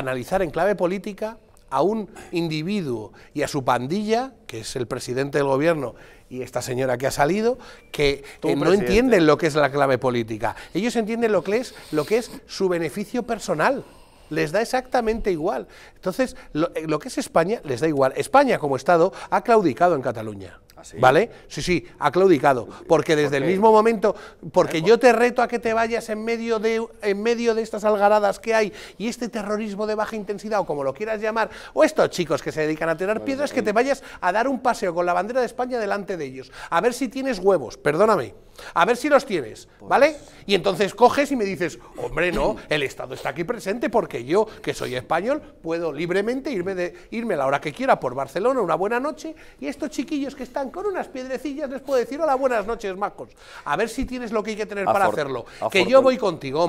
analizar en clave política a un individuo y a su pandilla, que es el presidente del gobierno y esta señora que ha salido, que eh, no entienden lo que es la clave política. Ellos entienden lo que es, lo que es su beneficio personal. Les da exactamente igual. Entonces, lo eh, que es España les da igual. España como Estado ha claudicado en Cataluña. ¿Ah, ¿Vale? Sí, sí, ha claudicado. Porque desde el mismo momento, porque yo te reto a que te vayas en medio, de, en medio de estas algaradas que hay y este terrorismo de baja intensidad, o como lo quieras llamar, o estos chicos que se dedican a tirar piedras, que te vayas a dar un paseo con la bandera de España delante de ellos. A ver si tienes huevos, perdóname. A ver si los tienes, pues ¿vale? Y entonces coges y me dices, hombre, no, el Estado está aquí presente porque yo, que soy español, puedo libremente irme, de, irme a la hora que quiera por Barcelona una buena noche y estos chiquillos que están con unas piedrecillas les puedo decir, hola, buenas noches, macos, A ver si tienes lo que hay que tener para hacerlo. Que yo voy contigo.